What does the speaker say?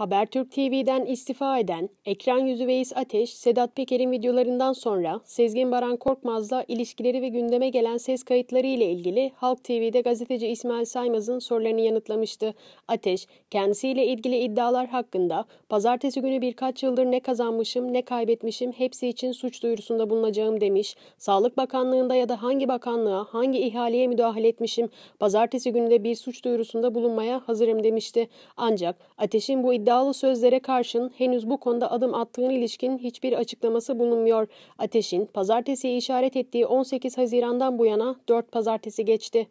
Habertürk TV'den istifa eden Ekran Yüzü Veys Ateş, Sedat Peker'in videolarından sonra Sezgin Baran Korkmaz'la ilişkileri ve gündeme gelen ses kayıtları ile ilgili Halk TV'de gazeteci İsmail Saymaz'ın sorularını yanıtlamıştı. Ateş, kendisiyle ilgili iddialar hakkında pazartesi günü birkaç yıldır ne kazanmışım ne kaybetmişim hepsi için suç duyurusunda bulunacağım demiş. Sağlık Bakanlığı'nda ya da hangi bakanlığa, hangi ihaleye müdahale etmişim, pazartesi günü de bir suç duyurusunda bulunmaya hazırım demişti. Ancak Ateş'in bu iddia iddialı sözlere karşın henüz bu konuda adım attığına ilişkin hiçbir açıklaması bulunmuyor. Ateş'in pazartesiye işaret ettiği 18 Haziran'dan bu yana 4 pazartesi geçti.